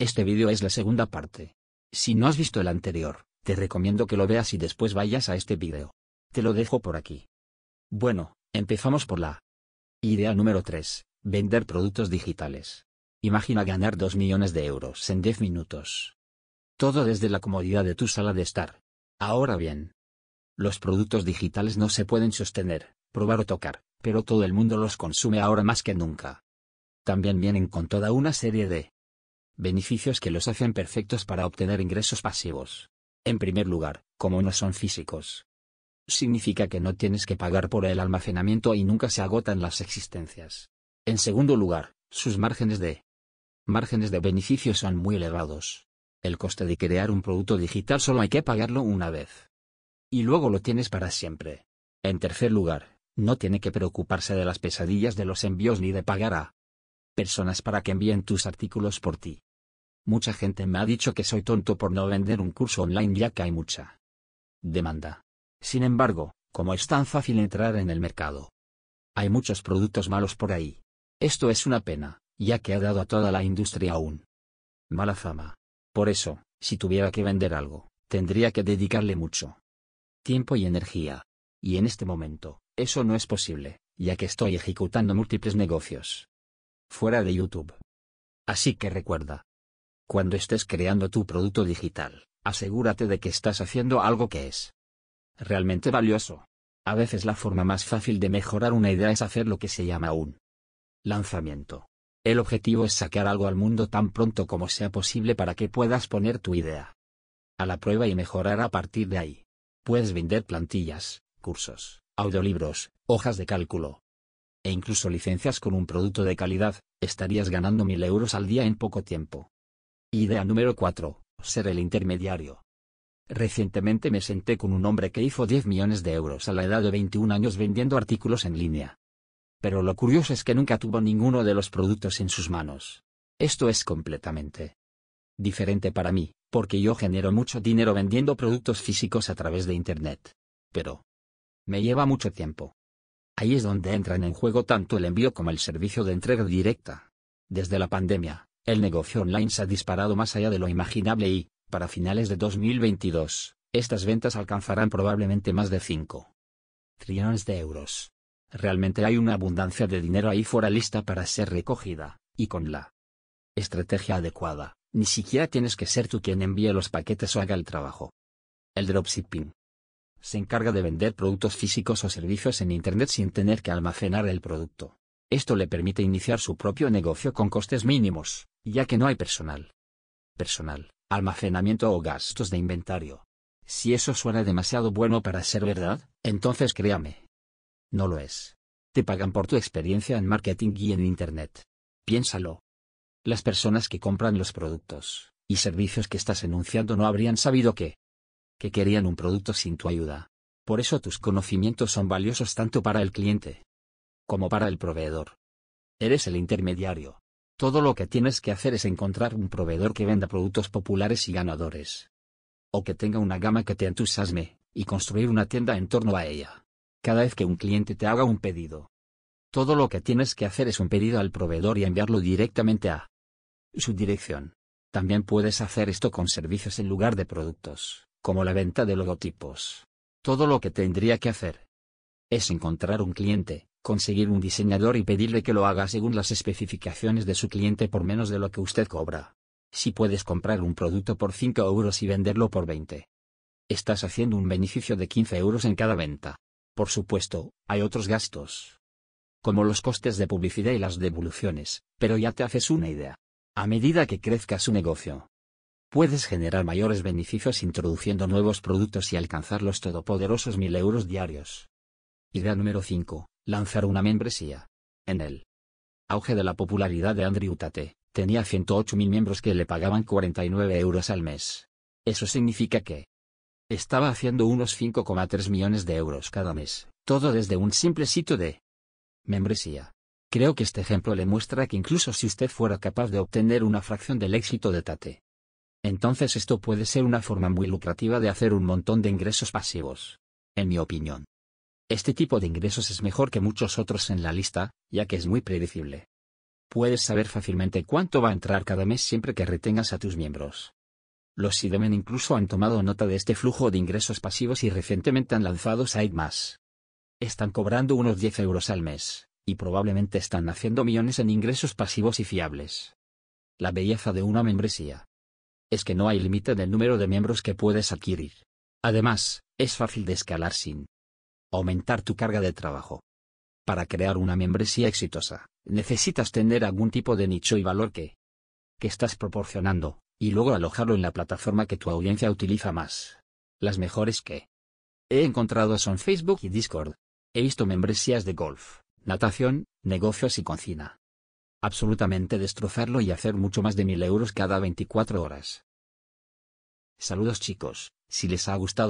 Este vídeo es la segunda parte. Si no has visto el anterior, te recomiendo que lo veas y después vayas a este vídeo. Te lo dejo por aquí. Bueno, empezamos por la idea número 3, vender productos digitales. Imagina ganar 2 millones de euros en 10 minutos. Todo desde la comodidad de tu sala de estar. Ahora bien, los productos digitales no se pueden sostener, probar o tocar, pero todo el mundo los consume ahora más que nunca. También vienen con toda una serie de beneficios que los hacen perfectos para obtener ingresos pasivos. En primer lugar, como no son físicos. Significa que no tienes que pagar por el almacenamiento y nunca se agotan las existencias. En segundo lugar, sus márgenes de márgenes de beneficio son muy elevados. El coste de crear un producto digital solo hay que pagarlo una vez. Y luego lo tienes para siempre. En tercer lugar, no tiene que preocuparse de las pesadillas de los envíos ni de pagar a personas para que envíen tus artículos por ti. Mucha gente me ha dicho que soy tonto por no vender un curso online ya que hay mucha demanda. Sin embargo, como es tan fácil entrar en el mercado, hay muchos productos malos por ahí. Esto es una pena, ya que ha dado a toda la industria aún mala fama. Por eso, si tuviera que vender algo, tendría que dedicarle mucho tiempo y energía. Y en este momento, eso no es posible, ya que estoy ejecutando múltiples negocios fuera de YouTube. Así que recuerda, cuando estés creando tu producto digital, asegúrate de que estás haciendo algo que es realmente valioso. A veces la forma más fácil de mejorar una idea es hacer lo que se llama un lanzamiento. El objetivo es sacar algo al mundo tan pronto como sea posible para que puedas poner tu idea a la prueba y mejorar a partir de ahí. Puedes vender plantillas, cursos, audiolibros, hojas de cálculo e incluso licencias con un producto de calidad, estarías ganando mil euros al día en poco tiempo. Idea número 4. Ser el intermediario. Recientemente me senté con un hombre que hizo 10 millones de euros a la edad de 21 años vendiendo artículos en línea. Pero lo curioso es que nunca tuvo ninguno de los productos en sus manos. Esto es completamente diferente para mí, porque yo genero mucho dinero vendiendo productos físicos a través de Internet. Pero me lleva mucho tiempo. Ahí es donde entran en juego tanto el envío como el servicio de entrega directa. Desde la pandemia, el negocio online se ha disparado más allá de lo imaginable y, para finales de 2022, estas ventas alcanzarán probablemente más de 5 trillones de euros. Realmente hay una abundancia de dinero ahí fuera lista para ser recogida, y con la estrategia adecuada, ni siquiera tienes que ser tú quien envíe los paquetes o haga el trabajo. El dropshipping se encarga de vender productos físicos o servicios en Internet sin tener que almacenar el producto. Esto le permite iniciar su propio negocio con costes mínimos, ya que no hay personal. Personal, almacenamiento o gastos de inventario. Si eso suena demasiado bueno para ser verdad, entonces créame. No lo es. Te pagan por tu experiencia en marketing y en Internet. Piénsalo. Las personas que compran los productos y servicios que estás enunciando no habrían sabido que que querían un producto sin tu ayuda. Por eso tus conocimientos son valiosos tanto para el cliente como para el proveedor. Eres el intermediario. Todo lo que tienes que hacer es encontrar un proveedor que venda productos populares y ganadores. O que tenga una gama que te entusiasme, y construir una tienda en torno a ella. Cada vez que un cliente te haga un pedido. Todo lo que tienes que hacer es un pedido al proveedor y enviarlo directamente a su dirección. También puedes hacer esto con servicios en lugar de productos, como la venta de logotipos. Todo lo que tendría que hacer es encontrar un cliente, conseguir un diseñador y pedirle que lo haga según las especificaciones de su cliente por menos de lo que usted cobra. Si puedes comprar un producto por 5 euros y venderlo por 20. Estás haciendo un beneficio de 15 euros en cada venta. Por supuesto, hay otros gastos. Como los costes de publicidad y las devoluciones, pero ya te haces una idea. A medida que crezca su negocio, puedes generar mayores beneficios introduciendo nuevos productos y alcanzar los todopoderosos 1000 euros diarios. Idea número 5 lanzar una membresía. En el auge de la popularidad de Andrew Tate, tenía 108.000 miembros que le pagaban 49 euros al mes. Eso significa que estaba haciendo unos 5,3 millones de euros cada mes, todo desde un simple sitio de membresía. Creo que este ejemplo le muestra que incluso si usted fuera capaz de obtener una fracción del éxito de Tate, entonces esto puede ser una forma muy lucrativa de hacer un montón de ingresos pasivos. En mi opinión, este tipo de ingresos es mejor que muchos otros en la lista, ya que es muy predecible. Puedes saber fácilmente cuánto va a entrar cada mes siempre que retengas a tus miembros. Los Sidemen incluso han tomado nota de este flujo de ingresos pasivos y recientemente han lanzado SideMass. Están cobrando unos 10 euros al mes, y probablemente están haciendo millones en ingresos pasivos y fiables. La belleza de una membresía es que no hay límite del número de miembros que puedes adquirir. Además, es fácil de escalar sin Aumentar tu carga de trabajo. Para crear una membresía exitosa, necesitas tener algún tipo de nicho y valor que, que estás proporcionando, y luego alojarlo en la plataforma que tu audiencia utiliza más. Las mejores que he encontrado son Facebook y Discord. He visto membresías de golf, natación, negocios y cocina. Absolutamente destrozarlo y hacer mucho más de mil euros cada 24 horas. Saludos chicos, si les ha gustado